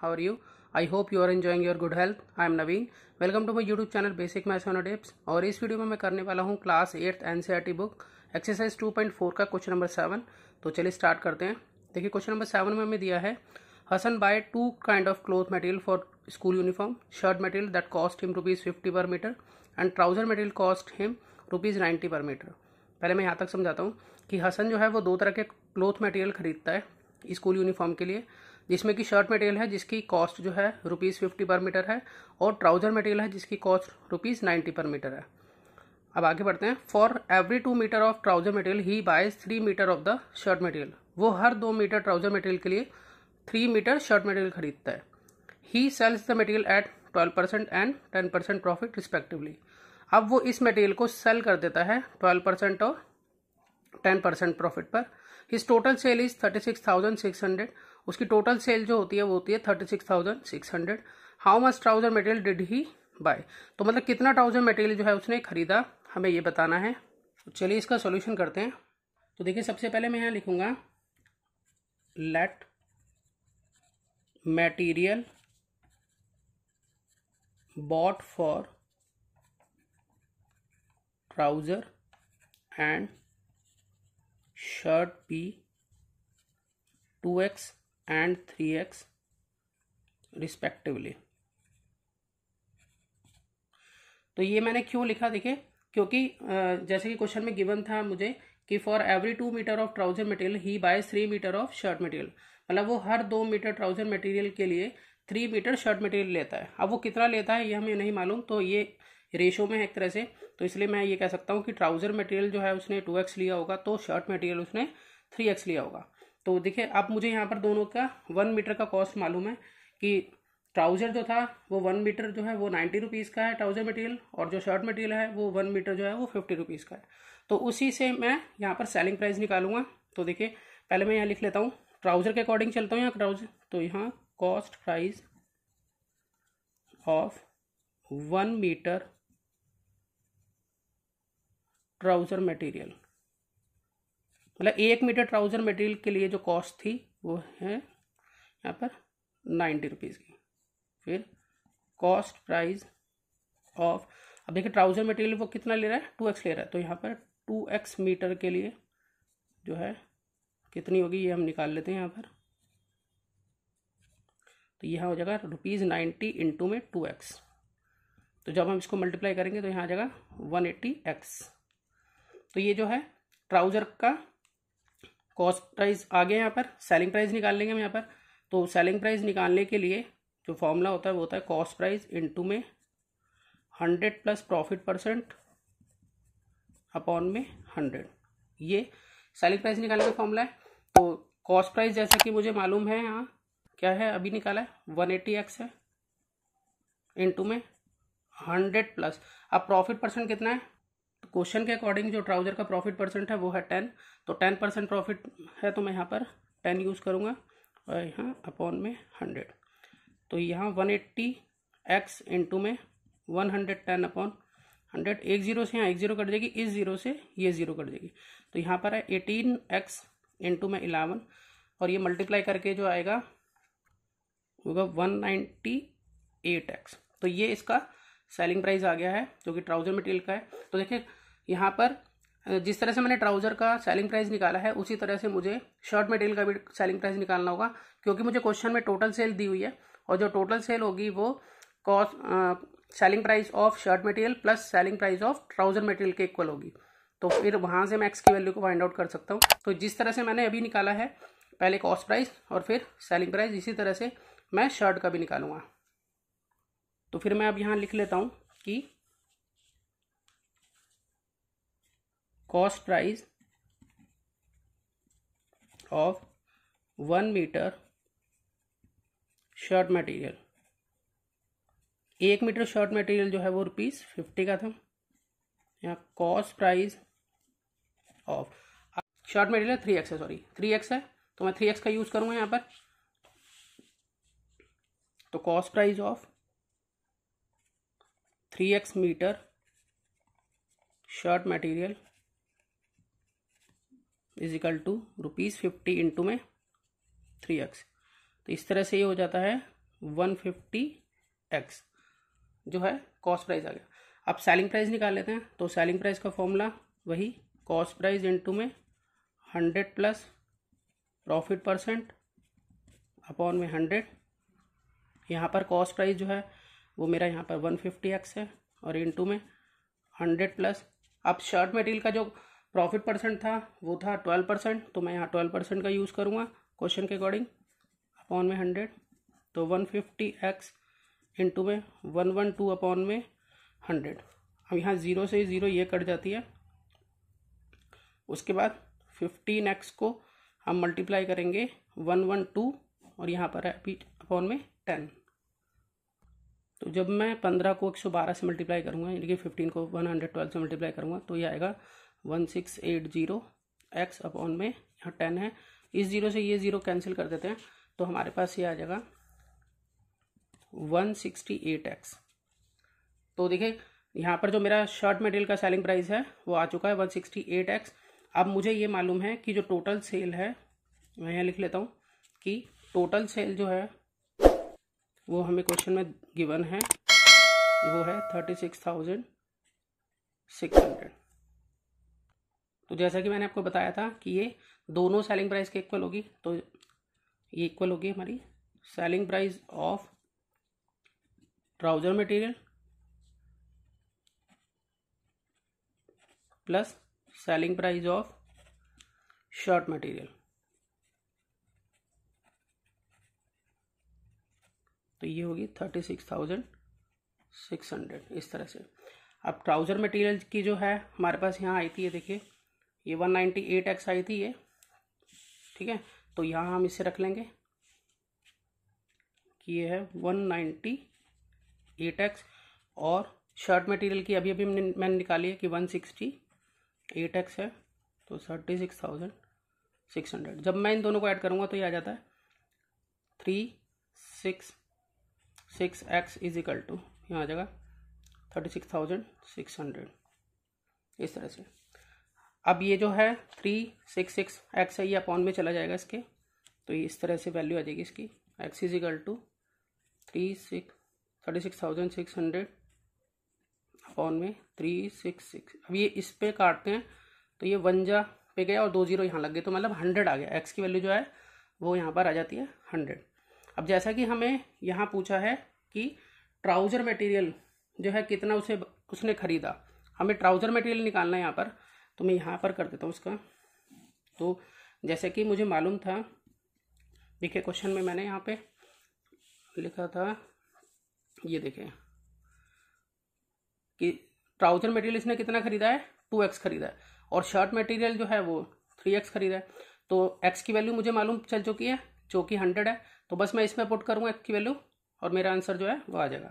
how are you I hope you are enjoying your good health I am Naveen welcome to my YouTube channel basic maths on tips और इस video में मैं करने वाला हूँ class eighth T book exercise two point four का question number seven तो चलिए स्टार्ट करते हैं देखिए क्वेश्चन नंबर सेवन में हमें दिया है Hasan buy two kind of cloth material for school uniform shirt material that cost him rupees fifty per metre and trouser material cost him rupees ninety per metre पहले मैं यहाँ तक समझाता हूँ कि हसन जो है वो दो तरह के क्लोथ मटेरियल खरीदता है स्कूल यूनिफॉर्म के लिए जिसमें कि शर्ट मटेरियल है जिसकी कॉस्ट जो है रुपीज़ फिफ्टी पर मीटर है और ट्राउज़र मटेरियल है जिसकी cost rupees ninety per metre है अब आगे बढ़ते हैं for every two metre of trouser material he buys three metre of the shirt material वो हर दो मीटर ट्राउज़र मटेरियल के लिए थ्री मीटर शर्ट मटेरियल खरीदता है he sells the material at twelve percent and ten percent profit respectively अब वो इस मटेरियल को सेल कर देता है ट्वेल्व परसेंट और टेन परसेंट प्रॉफिट पर his total sale is thirty six thousand six hundred उसकी टोटल सेल जो होती है वो होती है thirty six thousand six hundred how much trouser material did he buy तो मतलब कितना ट्राउजर मटेरियल जो है उसने खरीदा हमें ये बताना है तो चलिए इसका सोल्यूशन करते हैं तो देखिए सबसे पहले मैं यहाँ लिखूंगा let material for trouser and shirt P two X and 3x respectively तो ये मैंने क्यों लिखा देखिए क्योंकि जैसे कि क्वेश्चन में गिवन था मुझे कि for every two metre of trouser material he buy three metre of shirt material मतलब वो हर दो मीटर ट्राउजर मटेरियल के लिए थ्री मीटर शर्ट मटेरियल लेता है अब वो कितना लेता है ये हमें नहीं मालूम तो ये रेशो में है एक तरह से तो इसलिए मैं ये कह सकता हूँ कि ट्राउज़र मटेरियल जो है उसने टू एक्स लिया होगा तो शर्ट मटेरियल उसने थ्री एक्स लिया होगा तो देखिए अब मुझे यहाँ पर दोनों का वन मीटर का कॉस्ट मालूम है कि ट्राउज़र जो था वो वन मीटर जो है वो नाइन्टी रुपीज़ का है ट्राउज़र मटेरियल और जो शर्ट मटेरियल है वो वन मीटर जो है वो फिफ्टी रुपीज़ का है तो उसी से मैं यहाँ पर सेलिंग प्राइस निकालूंगा तो देखिए पहले मैं यहाँ लिख लेता हूँ ट्राउज़र के अकॉर्डिंग चलता हूँ यहाँ ट्राउज़र तो यहाँ cost price of one metre trouser material मतलब एक मीटर ट्राउज़र मटेरियल के लिए जो कॉस्ट थी वो है यहाँ पर नाइन्टी रुपीज़ की फिर कॉस्ट प्राइस ऑफ अब देखिए ट्राउज़र मटेरियल वो कितना ले रहा है टू एक्स ले रहा है तो यहाँ पर टू एक्स मीटर के लिए जो है कितनी होगी ये हम निकाल लेते हैं यहाँ पर तो यहाँ हो जाएगा रुपीज़ नाइन्टी इंटू में टू एक्स तो जब हम इसको मल्टीप्लाई करेंगे तो यहाँ आ जाएगा वन एट्टी एक्स तो ये जो है ट्राउज़र का कॉस्ट प्राइस आ गया यहाँ पर सेलिंग प्राइस निकाल लेंगे हम यहाँ पर तो सेलिंग प्राइस निकालने के लिए जो फॉर्मूला होता है वो होता है कॉस्ट प्राइस इनटू में hundred plus profit percent upon में हंड्रेड ये सेलिंग प्राइस निकालने का फॉर्मूला है तो कॉस्ट प्राइस जैसा कि मुझे मालूम है यहाँ क्या है अभी निकाला है वन एटी एक्स है इंटू में हंड्रेड प्लस अब प्रॉफिट परसेंट कितना है तो क्वेश्चन के अकॉर्डिंग जो ट्राउज़र का प्रॉफिट परसेंट है वो है टेन तो टेन परसेंट प्रॉफिट है तो मैं यहाँ पर टेन यूज़ करूँगा और यहाँ अपॉन में हंड्रेड तो यहाँ वन एट्टी एक्स इंटू में one hundred ten upon hundred एक ज़ीरो से यहाँ एक ज़ीरो कट जाएगी इस ज़ीरो से ये ज़ीरो कट जाएगी तो यहाँ पर है एटीन एक्स इंटू में इलेवन और ये मल्टीप्लाई करके जो आएगा होगा वन नाइन्टी एट एक्स तो ये इसका सेलिंग प्राइस आ गया है जो कि ट्राउज़र मटेरियल का है तो देखिए यहाँ पर जिस तरह से मैंने ट्राउज़र का सेलिंग प्राइस निकाला है उसी तरह से मुझे शर्ट मटेरियल का भी सेलिंग प्राइस निकालना होगा क्योंकि मुझे क्वेश्चन में टोटल सेल दी हुई है और जो टोटल सेल होगी वो cost selling price of shirt material plus selling price of trouser material के इक्वल होगी तो फिर वहाँ से मैं एक्स की वैल्यू को फाइंड आउट कर सकता हूँ तो जिस तरह से मैंने अभी निकाला है पहले कॉस्ट प्राइस और फिर सेलिंग प्राइस इसी तरह से मैं शर्ट का भी निकालूंगा तो फिर मैं अब यहाँ लिख लेता हूँ कि cost price of one metre shirt material एक मीटर शर्ट मटेरियल जो है वो रुपीज़ फिफ्टी का था यहाँ cost price of shirt material three X है सॉरी थ्री एक्स है तो मैं थ्री एक्स का यूज़ करूंगा यहाँ पर तो cost price of three X metre shirt material is equal to rupees fifty into में थ्री एक्स तो इस तरह से ये हो जाता है वन फिफ्टी एक्स जो है कॉस्ट प्राइस आ गया अब सेलिंग प्राइस निकाल लेते हैं तो सेलिंग प्राइस का फॉर्मूला वही कॉस्ट प्राइस इंटू में hundred plus profit percent upon में हंड्रेड यहाँ पर कॉस्ट प्राइस जो है वो मेरा यहाँ पर वन फिफ्टी एक्स है और इन टू में हंड्रेड प्लस अब शर्ट मटेरियल का जो प्रॉफिट परसेंट था वो था ट्वेल्व परसेंट तो मैं यहाँ ट्वेल्व परसेंट का यूज़ करूँगा क्वेश्चन के अकॉर्डिंग अपॉन में हंड्रेड तो वन फिफ्टी एक्स इंटू में वन वन टू अपॉन में हंड्रेड अब यहाँ ज़ीरो से ज़ीरो ये कट जाती है उसके बाद फिफ्टीन एक्स को हम मल्टीप्लाई करेंगे वन वन टू और यहाँ पर है अपॉन में टेन तो जब मैं पंद्रह को एक सौ बारह से मल्टीप्लाई करूँगा यानी कि फिफ्टीन को वन हंड्रेड ट्वेल्व से मल्टीप्लाई करूँगा तो ये आएगा one six eight zero X upon में यहाँ टेन है इस जीरो से ये जीरो कैंसिल कर देते हैं तो हमारे पास ये आ जाएगा वन सिक्सटी एट एक्स तो देखिए यहाँ पर जो मेरा शर्ट मटेरियल का सेलिंग प्राइस है वो आ चुका है वन सिक्सटी एट एक्स अब मुझे ये मालूम है कि जो टोटल सेल है मैं यहाँ लिख लेता हूँ कि टोटल सेल जो है वो हमें क्वेश्चन में गिवन है वो है thirty six thousand six hundred तो जैसा कि मैंने आपको बताया था कि ये दोनों सेलिंग प्राइस के इक्वल होगी तो ये इक्वल होगी हमारी selling price of trouser material plus selling price of shirt material तो ये होगी thirty six thousand six hundred इस तरह से अब ट्राउज़र मटेरियल की जो है हमारे पास यहाँ आई थी ये देखिए ये वन नाइन्टी एट एक्स आई थी ये ठीक है तो यहाँ हम इसे रख लेंगे कि ये है वन नाइन्टी एट एक्स और शर्ट मटेरियल की अभी अभी मैंने निकाली है कि वन सिक्सटी एट एक्स है तो thirty six thousand six hundred जब मैं इन दोनों को ऐड करूँगा तो ये आ जाता है three six six X is equal to यहाँ आ जाएगा thirty six thousand six hundred इस तरह से अब ये जो है थ्री सिक्स सिक्स एक्स है ये अपॉन में चला जाएगा इसके तो ये इस तरह से वैल्यू आ जाएगी इसकी X is equal to three six thirty six thousand six hundred upon में थ्री सिक्स सिक्स अब ये इस पर काटते हैं तो ये वन जा पे गया और दो जीरो यहाँ लग गए तो मतलब हंड्रेड आ गया एक्स की वैल्यू जो है वो यहाँ पर आ जाती है हंड्रेड अब जैसा कि हमें यहाँ पूछा है कि ट्राउज़र मटेरियल जो है कितना उसे उसने ख़रीदा हमें ट्राउज़र मटेरियल निकालना है यहाँ पर तो मैं यहाँ पर कर देता हूँ उसका तो जैसे कि मुझे मालूम था देखिए क्वेश्चन में मैंने यहाँ पे लिखा था ये देखें कि ट्राउज़र मटेरियल इसने कितना ख़रीदा है टू एक्स ख़रीदा है और शर्ट मटेरियल जो है वो थ्री एक्स ख़रीदा है तो एक्स की वैल्यू मुझे मालूम चल चुकी है जो कि हंड्रेड है तो बस मैं इसमें पुट करूँगा की वैल्यू और मेरा आंसर जो है वो आ जाएगा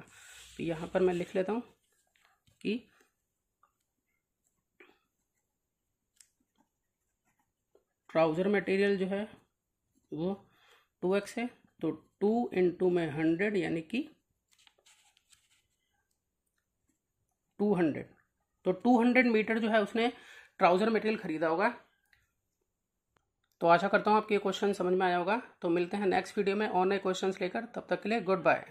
तो यहाँ पर मैं लिख लेता हूँ कि ट्राउज़र मटेरियल जो है वो टू एक्स है तो टू इंटू में हंड्रेड यानी कि टू हंड्रेड तो टू हंड्रेड मीटर जो है उसने ट्राउज़र मटेरियल ख़रीदा होगा तो आशा करता हूँ आपके क्वेश्चन समझ में आया होगा तो मिलते हैं नेक्स्ट वीडियो में और नए क्वेश्चन लेकर तब तक के लिए गुड बाय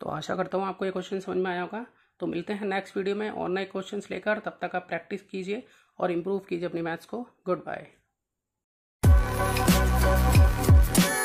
तो आशा करता हूँ आपको ये क्वेश्चन समझ में आया होगा तो मिलते हैं नेक्स्ट वीडियो में और नए क्वेश्चन लेकर तब तक आप प्रैक्टिस कीजिए और इम्प्रूव कीजिए अपनी मैथ्स को गुड बाय